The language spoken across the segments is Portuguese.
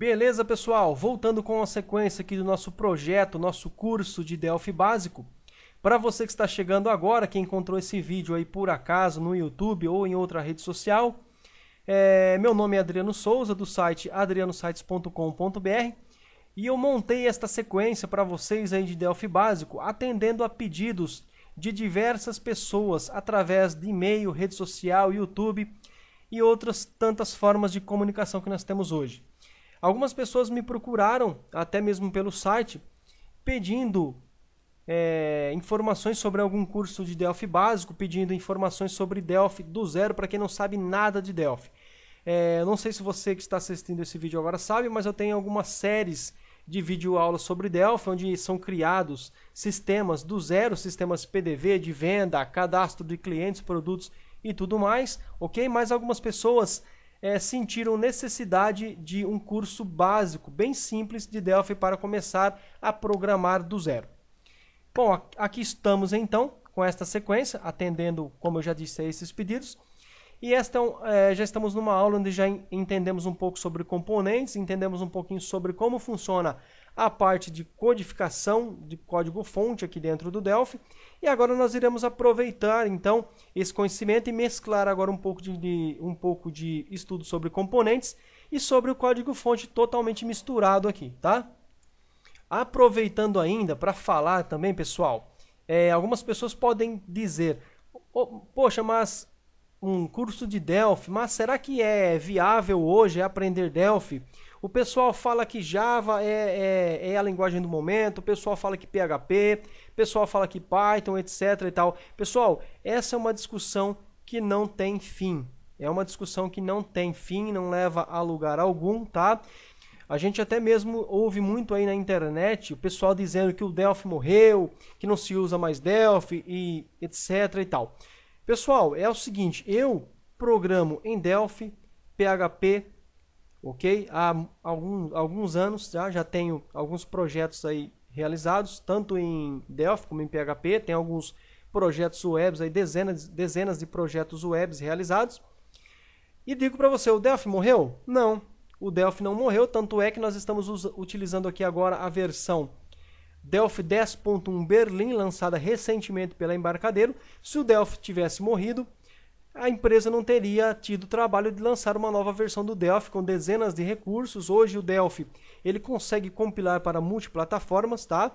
Beleza, pessoal? Voltando com a sequência aqui do nosso projeto, nosso curso de Delphi básico. Para você que está chegando agora, que encontrou esse vídeo aí por acaso no YouTube ou em outra rede social, é, meu nome é Adriano Souza, do site adrianosites.com.br e eu montei esta sequência para vocês aí de Delphi básico, atendendo a pedidos de diversas pessoas através de e-mail, rede social, YouTube e outras tantas formas de comunicação que nós temos hoje. Algumas pessoas me procuraram, até mesmo pelo site, pedindo é, informações sobre algum curso de Delphi básico, pedindo informações sobre Delphi do zero para quem não sabe nada de Delphi. É, não sei se você que está assistindo esse vídeo agora sabe, mas eu tenho algumas séries de vídeo aulas sobre Delphi, onde são criados sistemas do zero, sistemas PDV de venda, cadastro de clientes, produtos e tudo mais, ok? Mas algumas pessoas é, sentiram necessidade de um curso básico, bem simples, de Delphi para começar a programar do zero. Bom, aqui estamos então com esta sequência, atendendo, como eu já disse, a esses pedidos. E esta é, eh, já estamos numa aula onde já entendemos um pouco sobre componentes, entendemos um pouquinho sobre como funciona a parte de codificação de código-fonte aqui dentro do Delphi. E agora nós iremos aproveitar então esse conhecimento e mesclar agora um pouco de, de um pouco de estudo sobre componentes e sobre o código-fonte totalmente misturado aqui, tá? Aproveitando ainda para falar também, pessoal, é, algumas pessoas podem dizer, oh, poxa, mas um curso de Delphi, mas será que é viável hoje aprender Delphi? O pessoal fala que Java é, é, é, a linguagem do momento, o pessoal fala que PHP, o pessoal fala que Python, etc e tal. Pessoal, essa é uma discussão que não tem fim. É uma discussão que não tem fim, não leva a lugar algum, tá? A gente até mesmo ouve muito aí na internet o pessoal dizendo que o Delphi morreu, que não se usa mais Delphi e etc e tal. Pessoal, é o seguinte, eu programo em Delphi, PHP, ok? Há algum, alguns anos já, já tenho alguns projetos aí realizados, tanto em Delphi como em PHP, tem alguns projetos webs, aí, dezenas, dezenas de projetos webs realizados. E digo para você, o Delphi morreu? Não, o Delphi não morreu, tanto é que nós estamos utilizando aqui agora a versão Delphi 10.1 Berlim, lançada recentemente pela Embarcadeiro. Se o Delphi tivesse morrido, a empresa não teria tido o trabalho de lançar uma nova versão do Delphi com dezenas de recursos. Hoje o Delphi ele consegue compilar para multiplataformas, tá?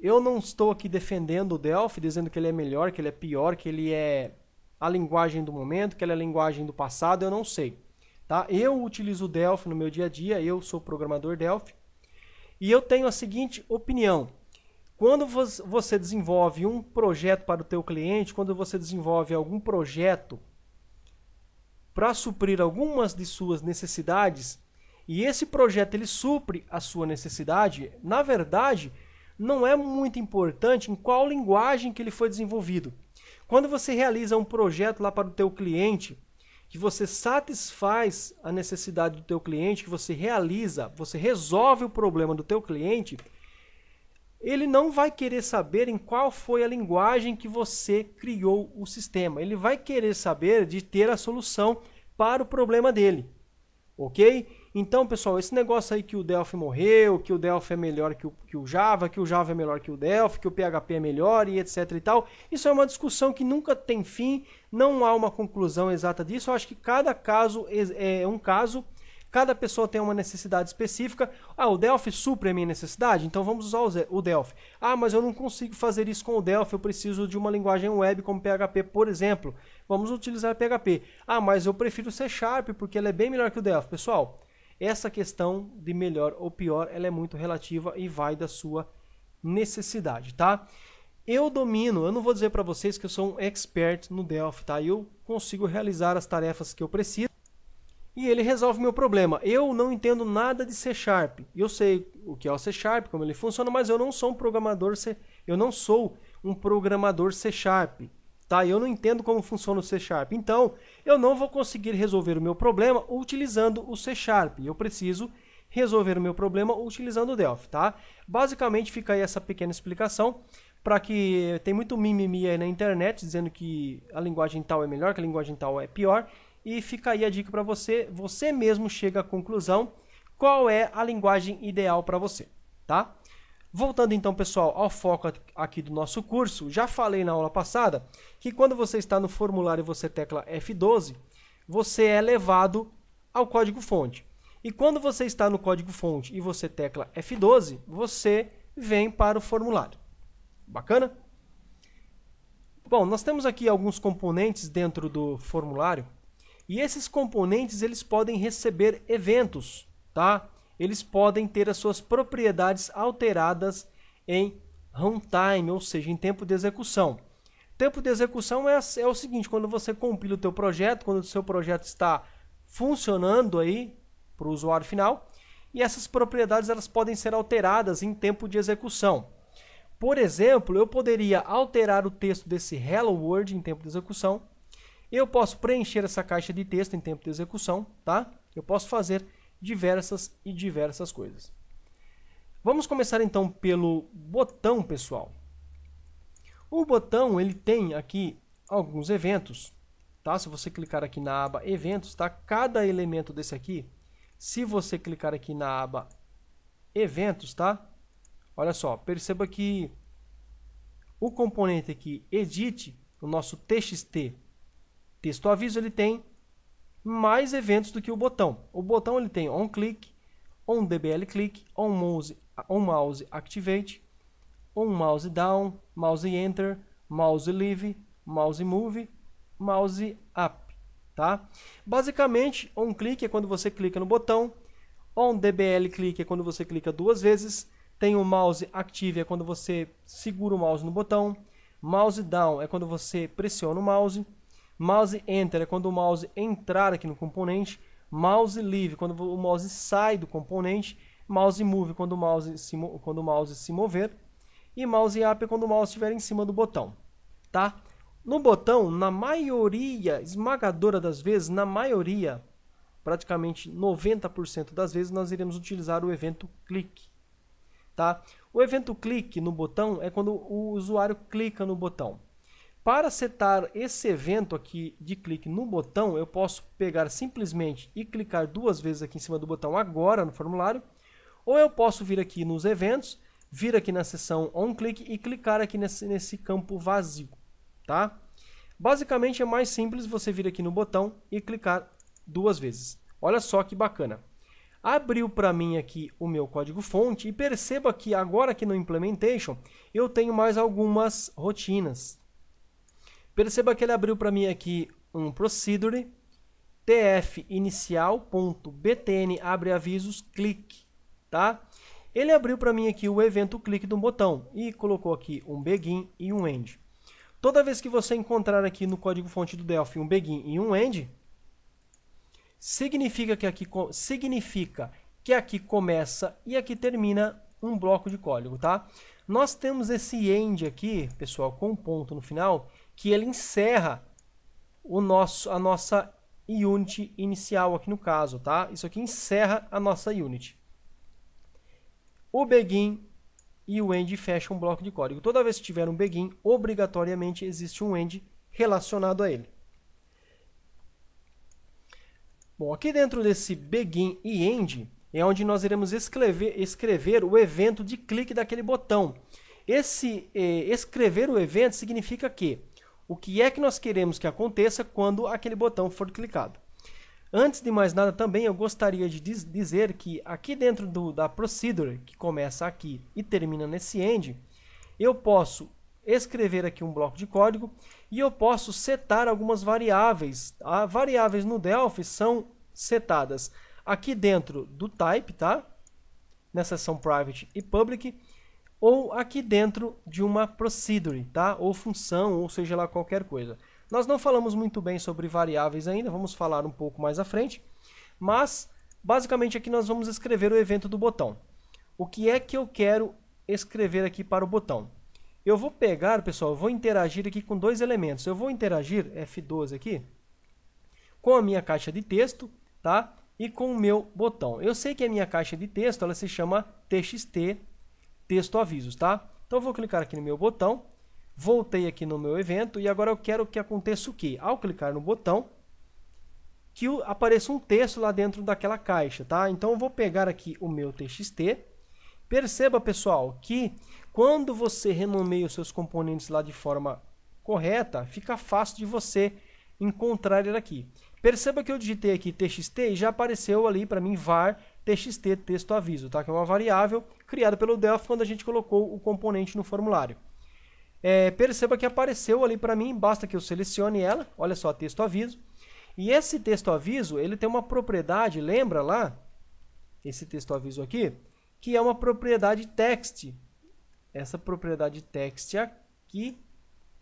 Eu não estou aqui defendendo o Delphi, dizendo que ele é melhor, que ele é pior, que ele é a linguagem do momento, que ele é a linguagem do passado, eu não sei. Tá? Eu utilizo o Delphi no meu dia a dia, eu sou programador Delphi. E eu tenho a seguinte opinião. Quando você desenvolve um projeto para o teu cliente, quando você desenvolve algum projeto para suprir algumas de suas necessidades, e esse projeto ele supre a sua necessidade, na verdade, não é muito importante em qual linguagem que ele foi desenvolvido. Quando você realiza um projeto lá para o teu cliente, que você satisfaz a necessidade do teu cliente, que você realiza, você resolve o problema do teu cliente, ele não vai querer saber em qual foi a linguagem que você criou o sistema. Ele vai querer saber de ter a solução para o problema dele. Ok? Então, pessoal, esse negócio aí que o Delphi morreu, que o Delphi é melhor que o, que o Java, que o Java é melhor que o Delphi, que o PHP é melhor e etc e tal, isso é uma discussão que nunca tem fim, não há uma conclusão exata disso. Eu acho que cada caso é, é um caso Cada pessoa tem uma necessidade específica. Ah, o Delphi supre a minha necessidade, então vamos usar o Delphi. Ah, mas eu não consigo fazer isso com o Delphi, eu preciso de uma linguagem web como PHP, por exemplo. Vamos utilizar PHP. Ah, mas eu prefiro C Sharp porque ela é bem melhor que o Delphi. Pessoal, essa questão de melhor ou pior, ela é muito relativa e vai da sua necessidade, tá? Eu domino, eu não vou dizer para vocês que eu sou um expert no Delphi, tá? Eu consigo realizar as tarefas que eu preciso e ele resolve meu problema. Eu não entendo nada de C Sharp. Eu sei o que é o C Sharp, como ele funciona, mas eu não sou um programador C, eu não sou um programador C Sharp, tá? Eu não entendo como funciona o C Sharp. Então, eu não vou conseguir resolver o meu problema utilizando o C Sharp. Eu preciso resolver o meu problema utilizando o Delphi, tá? Basicamente fica aí essa pequena explicação para que tem muito mimimi aí na internet dizendo que a linguagem tal é melhor, que a linguagem tal é pior. E fica aí a dica para você, você mesmo chega à conclusão qual é a linguagem ideal para você, tá? Voltando então, pessoal, ao foco aqui do nosso curso, já falei na aula passada que quando você está no formulário e você tecla F12, você é levado ao código-fonte. E quando você está no código-fonte e você tecla F12, você vem para o formulário. Bacana? Bom, nós temos aqui alguns componentes dentro do formulário e esses componentes eles podem receber eventos, tá? Eles podem ter as suas propriedades alteradas em runtime, ou seja, em tempo de execução. Tempo de execução é, é o seguinte, quando você compila o teu projeto, quando o seu projeto está funcionando aí para o usuário final, e essas propriedades elas podem ser alteradas em tempo de execução. Por exemplo, eu poderia alterar o texto desse Hello World em tempo de execução, eu posso preencher essa caixa de texto em tempo de execução, tá? Eu posso fazer diversas e diversas coisas. Vamos começar então pelo botão, pessoal. O botão, ele tem aqui alguns eventos, tá? Se você clicar aqui na aba eventos, tá? Cada elemento desse aqui, se você clicar aqui na aba eventos, tá? Olha só, perceba que o componente aqui edit, o nosso txt, texto aviso ele tem mais eventos do que o botão. O botão ele tem on click, on dbl click, on mouse, on mouse activate, on mouse down, mouse enter, mouse leave, mouse move, mouse up, tá? Basicamente, on click é quando você clica no botão, on dbl click é quando você clica duas vezes, tem o mouse active é quando você segura o mouse no botão, mouse down é quando você pressiona o mouse, Mouse enter é quando o mouse entrar aqui no componente. Mouse leave é quando o mouse sai do componente. Mouse move é quando o mouse se, quando o mouse se mover. E mouse up é quando o mouse estiver em cima do botão. Tá? No botão, na maioria, esmagadora das vezes, na maioria, praticamente 90% das vezes, nós iremos utilizar o evento clique. Tá? O evento clique no botão é quando o usuário clica no botão. Para setar esse evento aqui de clique no botão, eu posso pegar simplesmente e clicar duas vezes aqui em cima do botão agora no formulário, ou eu posso vir aqui nos eventos, vir aqui na seção on click e clicar aqui nesse, nesse campo vazio, tá? Basicamente é mais simples você vir aqui no botão e clicar duas vezes. Olha só que bacana. Abriu para mim aqui o meu código fonte e perceba que agora aqui no implementation eu tenho mais algumas rotinas, Perceba que ele abriu para mim aqui um procedure, tf inicial.btn abre avisos, clique, tá? Ele abriu para mim aqui o evento clique de um botão e colocou aqui um begin e um end. Toda vez que você encontrar aqui no código fonte do Delphi um begin e um end, significa que aqui significa que aqui começa e aqui termina um bloco de código, tá? Nós temos esse end aqui, pessoal, com um ponto no final, que ele encerra o nosso, a nossa unit inicial aqui no caso, tá? Isso aqui encerra a nossa unit. O begin e o end fecham um bloco de código. Toda vez que tiver um begin, obrigatoriamente existe um end relacionado a ele. Bom, aqui dentro desse begin e end, é onde nós iremos escrever, escrever o evento de clique daquele botão. Esse eh, escrever o evento significa que o que é que nós queremos que aconteça quando aquele botão for clicado. Antes de mais nada, também eu gostaria de diz, dizer que aqui dentro do, da procedure, que começa aqui e termina nesse end, eu posso escrever aqui um bloco de código e eu posso setar algumas variáveis. A variáveis no Delphi são setadas aqui dentro do type, tá? Na seção private e public, ou aqui dentro de uma procedure, tá? Ou função, ou seja lá qualquer coisa. Nós não falamos muito bem sobre variáveis ainda, vamos falar um pouco mais à frente, mas basicamente aqui nós vamos escrever o evento do botão. O que é que eu quero escrever aqui para o botão? Eu vou pegar, pessoal, vou interagir aqui com dois elementos. Eu vou interagir, F12 aqui, com a minha caixa de texto, tá? e com o meu botão. Eu sei que a minha caixa de texto ela se chama TXT texto avisos, tá? Então eu vou clicar aqui no meu botão, voltei aqui no meu evento e agora eu quero que aconteça o quê? Ao clicar no botão, que apareça um texto lá dentro daquela caixa, tá? Então eu vou pegar aqui o meu TXT. Perceba, pessoal, que quando você renomeia os seus componentes lá de forma correta, fica fácil de você encontrar ele aqui. Perceba que eu digitei aqui txt e já apareceu ali para mim var txt texto aviso, tá? que é uma variável criada pelo Delphi quando a gente colocou o componente no formulário. É, perceba que apareceu ali para mim, basta que eu selecione ela, olha só, texto aviso. E esse texto aviso, ele tem uma propriedade, lembra lá? Esse texto aviso aqui, que é uma propriedade text. Essa propriedade text aqui,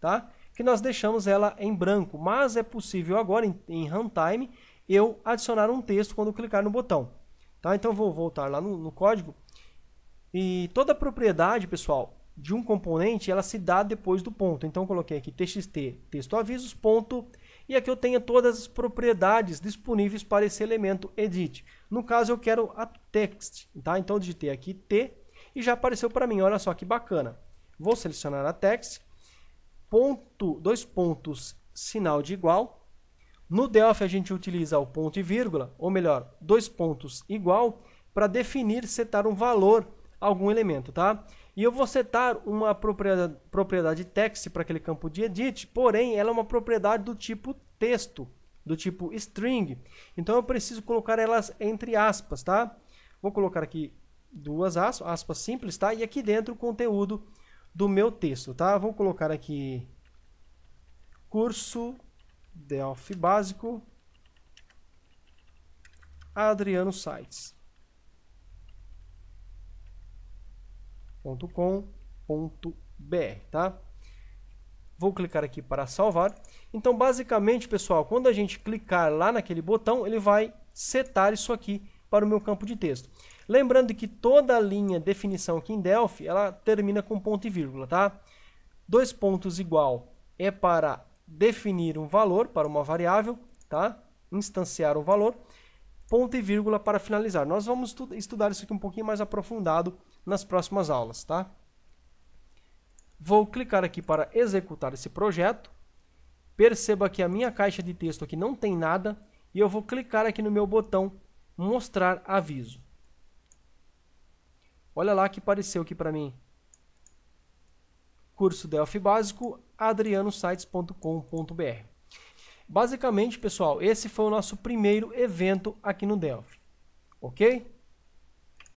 tá? que nós deixamos ela em branco, mas é possível agora em, em runtime eu adicionar um texto quando clicar no botão. Tá? Então vou voltar lá no, no código e toda propriedade, pessoal, de um componente, ela se dá depois do ponto. Então coloquei aqui txt, texto avisos, ponto, e aqui eu tenho todas as propriedades disponíveis para esse elemento edit. No caso eu quero a text, tá? Então digitei aqui t e já apareceu para mim, olha só que bacana. Vou selecionar a text ponto, dois pontos, sinal de igual. No Delphi a gente utiliza o ponto e vírgula, ou melhor, dois pontos igual, para definir, setar um valor a algum elemento, tá? E eu vou setar uma propriedade, propriedade text para aquele campo de edit, porém ela é uma propriedade do tipo texto, do tipo string. Então eu preciso colocar elas entre aspas, tá? Vou colocar aqui duas aspas, aspas simples, tá? E aqui dentro o conteúdo do meu texto, tá? Vou colocar aqui curso Delphi básico Adriano Sites. .com.br, tá? Vou clicar aqui para salvar. Então, basicamente, pessoal, quando a gente clicar lá naquele botão, ele vai setar isso aqui para o meu campo de texto. Lembrando que toda a linha definição aqui em Delphi, ela termina com ponto e vírgula, tá? Dois pontos igual é para definir um valor para uma variável, tá? Instanciar um valor, ponto e vírgula para finalizar. Nós vamos estudar isso aqui um pouquinho mais aprofundado nas próximas aulas, tá? Vou clicar aqui para executar esse projeto. Perceba que a minha caixa de texto aqui não tem nada e eu vou clicar aqui no meu botão mostrar aviso. Olha lá que apareceu aqui para mim. Curso Delphi Básico, adrianosites.com.br. Basicamente, pessoal, esse foi o nosso primeiro evento aqui no Delphi. Ok?